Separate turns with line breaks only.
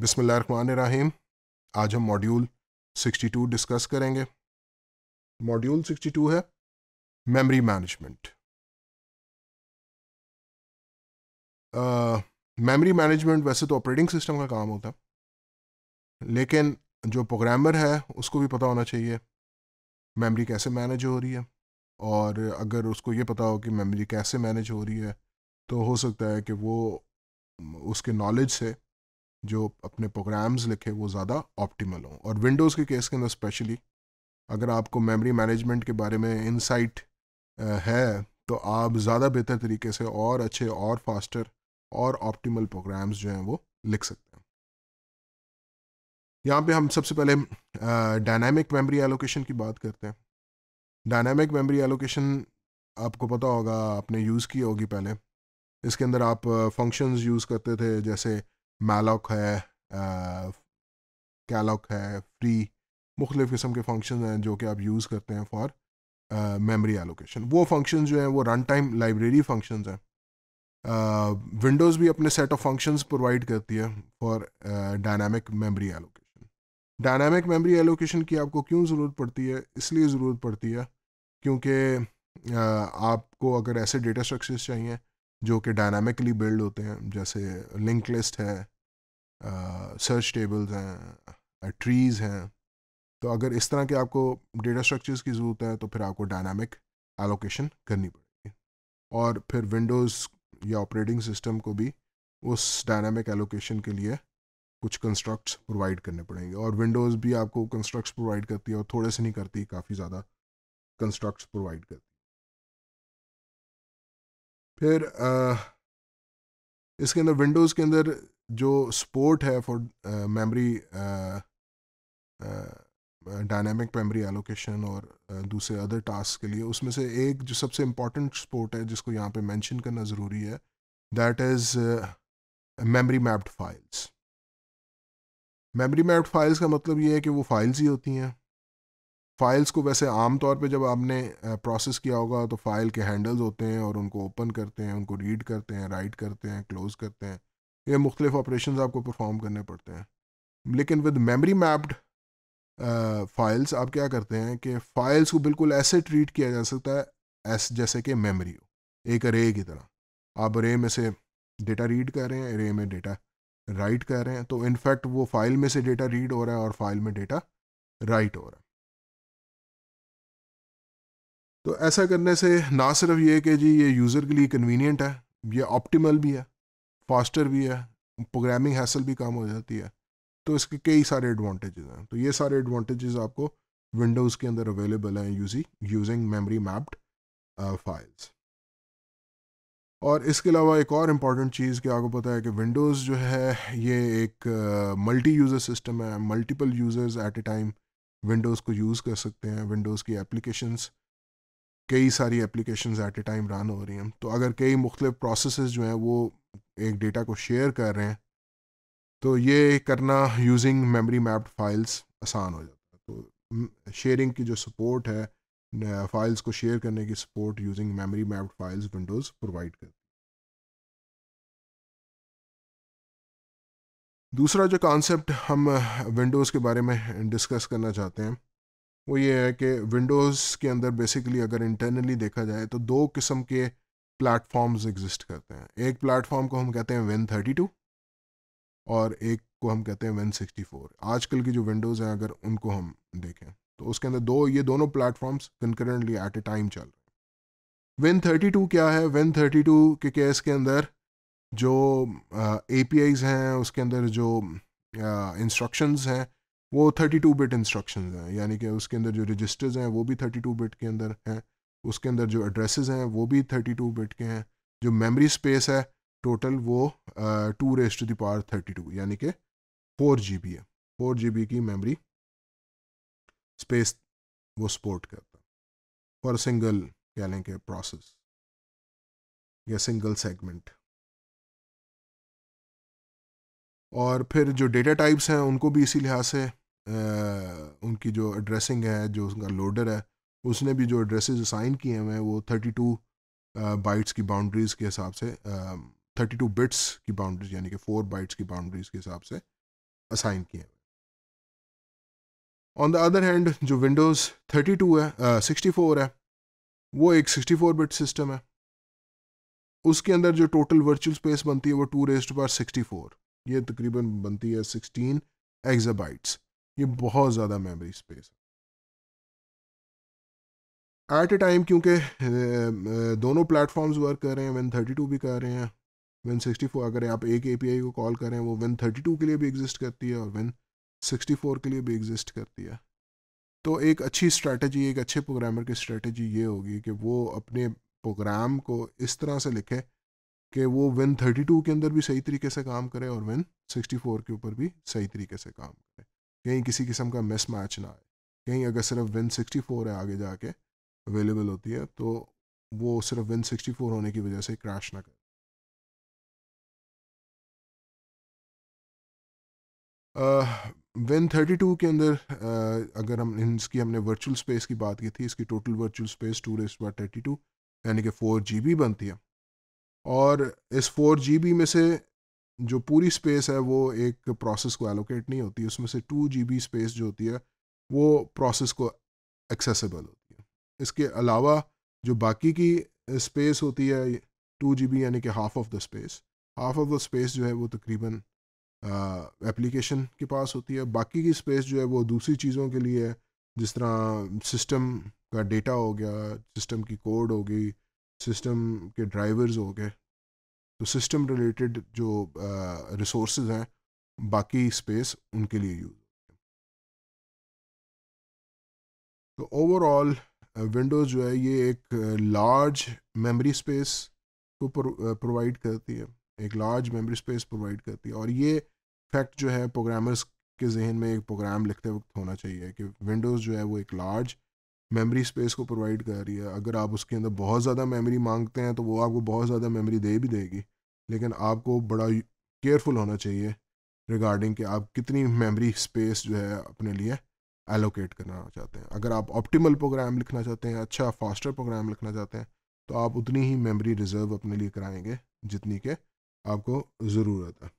बिसमीम आज हम मॉड्यूल 62 डिस्कस करेंगे मॉड्यूल 62 है मेमोरी मैनेजमेंट मेमोरी मैनेजमेंट वैसे तो ऑपरेटिंग सिस्टम का काम होता है लेकिन जो प्रोग्रामर है उसको भी पता होना चाहिए मेमोरी कैसे मैनेज हो रही है और अगर उसको ये पता हो कि मेमोरी कैसे मैनेज हो रही है तो हो सकता है कि वो उसके नॉलेज से जो अपने प्रोग्राम्स लिखे वो ज़्यादा ऑप्टिमल हों और विंडोज़ के केस के अंदर स्पेशली अगर आपको मेमोरी मैनेजमेंट के बारे में इनसाइट है तो आप ज़्यादा बेहतर तरीके से और अच्छे और फास्टर और ऑप्टिमल प्रोग्राम्स जो हैं वो लिख सकते हैं यहाँ पे हम सबसे पहले डायनामिक मेमोरी एलोकेशन की बात करते हैं डायनामिक मेमोरी एलोकेशन आपको पता होगा आपने यूज़ की होगी पहले इसके अंदर आप फंक्शंस यूज़ करते थे जैसे मैलॉक है कैलॉक है फ्री मुख्तफ़ किस्म के फंक्शन हैं जो कि आप यूज़ करते हैं फॉर मेमोरी एलोकेशन वो फंक्शन जो हैं वो रन टाइम लाइब्रेरी फंक्शन हैं विंडोज़ भी अपने सेट ऑफ फंक्शंस प्रोवाइड करती है for dynamic memory allocation dynamic memory allocation की आपको क्यों ज़रूरत पड़ती है इसलिए ज़रूरत पड़ती है क्योंकि uh, आपको अगर ऐसे डेटा स्ट्रक्चर्स चाहिए जो कि डायनामिकली बिल्ड होते हैं जैसे लिंक लिस्ट है सर्च टेबल्स हैं ट्रीज़ हैं तो अगर इस तरह के आपको डेटा स्ट्रक्चर्स की ज़रूरत है तो फिर आपको डायनामिक एलोकेशन करनी पड़ेगी और फिर विंडोज़ या ऑपरेटिंग सिस्टम को भी उस डायनामिक एलोकेशन के लिए कुछ कंस्ट्रक्ट्स प्रोवाइड करने पड़ेंगे और विंडोज़ भी आपको कंस्ट्रक्ट्स प्रोवाइड करती है और थोड़े से नहीं करती काफ़ी ज़्यादा कंस्ट्रक्ट्स प्रोवाइड करती है फिर इसके अंदर विंडोज़ के अंदर जो सपोर्ट है for memory dynamic memory allocation और दूसरे अदर टास्क के लिए उसमें से एक जो सबसे इम्पॉर्टेंट सपोर्ट है जिसको यहाँ पे मेंशन करना ज़रूरी है that is memory mapped files memory mapped files का मतलब ये है कि वो फाइल्स ही होती हैं फाइल्स को वैसे आम तौर पे जब आपने प्रोसेस किया होगा तो फाइल के हैंडल्स होते हैं और उनको ओपन करते हैं उनको रीड करते हैं राइट करते हैं क्लोज करते हैं ये मुख्तलिफ ऑपरेशन आपको परफॉर्म करने पड़ते हैं लेकिन विद मेमरी मैप्ड फाइल्स आप क्या करते हैं कि फाइल्स को बिल्कुल ऐसे ट्रीट किया जा सकता है ऐस जैसे कि मेमरी हो एक अरे की तरह आप अरे में से डेटा रीड कर रहे हैं अरे में डेटा राइट कर रहे हैं तो इनफैक्ट वो फाइल में से डेटा रीड हो रहा है और फाइल में डेटा राइट हो रहा है तो ऐसा करने से ना सिर्फ ये कि जी ये यूज़र के लिए कन्वीनियंट है ये ऑप्टिमल भी है फास्टर भी है प्रोग्रामिंग हैसल भी कम हो जाती है तो इसके कई सारे एडवांटेजेस हैं तो ये सारे एडवांटेजेस आपको विंडोज़ के अंदर अवेलेबल हैं यूजी यूजिंग मेमोरी मैप्ड फाइल्स और इसके अलावा एक और इम्पॉर्टेंट चीज़ कि आपको पता है कि विंडोज़ जो है ये एक मल्टी यूज़र सिस्टम है multiple users at a time Windows को यूज़ कर सकते हैं विंडोज़ की एप्लीकेशंस कई सारी application at a time run हो रही हैं तो अगर कई मुख्तलिफ प्रोसेस जो हैं वो एक डेटा को शेयर कर रहे हैं तो ये करना यूजिंग मेमोरी मैप्ड फाइल्स आसान हो जाता है तो शेयरिंग की जो सपोर्ट है फाइल्स को शेयर करने की support using memory mapped files Windows provide कर दूसरा जो कॉन्सेप्ट हम विंडोज़ के बारे में डिस्कस करना चाहते हैं वो ये है कि विंडोज़ के अंदर बेसिकली अगर इंटरनली देखा जाए तो दो किस्म के प्लेटफॉर्म्स एग्जिस्ट करते हैं एक प्लेटफॉर्म को हम कहते हैं वन थर्टी टू और एक को हम कहते हैं वन सिक्सटी फोर आजकल की जो विंडोज़ हैं अगर उनको हम देखें तो उसके अंदर दो ये दोनों platforms concurrently at a time चल रहे हैं विन थर्टी टू क्या है विन थर्टी टू के केस के अंदर जो ए पी आईज हैं उसके अंदर जो इंस्ट्रक्शंस हैं वो 32 बिट इंस्ट्रक्शंस हैं यानी कि उसके अंदर जो रजिस्टर्स हैं वो भी 32 बिट के अंदर हैं उसके अंदर जो एड्रेसेस हैं वो भी 32 बिट के हैं जो मेमोरी स्पेस है टोटल वो two raise to the power thirty two यानी कि फोर जी बी है फोर जी बी की मेमोरी स्पेस वो सपोर्ट करता फॉर सिंगल कह लें कि प्रोसेस या सिंगल सेगमेंट और फिर जो डेटा टाइप्स हैं उनको भी इसी लिहाज से उनकी जो एड्रेसिंग है जो उनका लोडर है उसने भी जो एड्रेसेस असाइन किए हुए हैं वो थर्टी टू बाइट्स की बाउंड्रीज़ के हिसाब से थर्टी टू बिट्स की बाउंड्रीज यानी कि फोर बाइट्स की बाउंड्रीज़ के हिसाब से असाइन किए हुए ऑन द अदर हैंड जो विंडोज़ थर्टी टू है सिक्सटी uh, फोर है वो एक सिक्सटी फोर बिट सिस्टम है उसके अंदर जो टोटल वर्चुअल स्पेस बनती है वो टू रेस्ट पर सिक्सटी फोर ये तकरीबन बनती है सिक्सटीन एग्जाबाइट्स ये बहुत ज़्यादा मेमोरी स्पेस है एट ए टाइम क्योंकि दोनों प्लेटफॉर्म्स वर्क कर रहे हैं वन थर्टी टू भी कर रहे हैं वन सिक्सटी फोर अगर आप एक ए को कॉल करें वो वन थर्टी टू के लिए भी एग्जिस्ट करती है और वन सिक्सटी फोर के लिए भी एग्जिस्ट करती है तो एक अच्छी स्ट्रेटजी एक अच्छे प्रोग्रामर की स्ट्रेटजी ये होगी कि वो अपने प्रोग्राम को इस तरह से लिखे कि वो विन टू के अंदर भी सही तरीके से काम करे और विन फ़ोर के ऊपर भी सही तरीके से काम करे कहीं किसी किस्म का मिस मैच ना आए कहीं अगर सिर्फ विन फोर है आगे जाके अवेलेबल होती है तो वो सिर्फ विन फ़ोर होने की वजह से क्रैश ना करे विन थर्टी टू के अंदर uh, अगर हम इसकी हमने वर्चुअल स्पेस की बात की थी इसकी total virtual space two raised बार थर्टी टू यानी कि फोर जी बी बनती है और इस फोर जी बी में से जो पूरी स्पेस है वो एक प्रोसेस को एलोकेट नहीं होती उसमें से टू जी बी स्पेस जो होती है वो प्रोसेस को एक्सेसिबल होती है इसके अलावा जो बाकी की स्पेस होती है टू जी बी यानी कि half of the space half of the space जो है वो तकरीबन एप्लीकेशन के पास होती है बाकी की स्पेस जो है वो दूसरी चीज़ों के लिए है जिस तरह सिस्टम का डेटा हो गया सिस्टम की कोड हो गई सिस्टम के ड्राइवर्स हो गए तो सिस्टम रिलेटेड जो रिसोर्स uh, हैं बाकी स्पेस उनके लिए यूज तो ओवरऑल विंडोज़ जो है ये एक लार्ज मेमोरी स्पेस को प्रोवाइड करती है एक लार्ज मेमोरी स्पेस प्रोवाइड करती है और ये फैक्ट जो है प्रोग्रामर्स के जहन में एक प्रोग्राम लिखते वक्त होना चाहिए कि विंडोज़ जो है वो एक लार्ज मेमोरी स्पेस को प्रोवाइड कर रही है अगर आप उसके अंदर बहुत ज़्यादा मेमोरी मांगते हैं तो वो आपको बहुत ज़्यादा मेमोरी दे भी देगी लेकिन आपको बड़ा केयरफुल होना चाहिए रिगार्डिंग कि आप कितनी मेमोरी स्पेस जो है अपने लिए एलोकेट करना चाहते हैं अगर आप ऑप्टिमल प्रोग्राम लिखना चाहते हैं अच्छा फास्टर प्रोग्राम लिखना चाहते हैं तो आप उतनी ही मेमोरी रिजर्व अपने लिए कराएंगे जितनी के आपको ज़रूरत है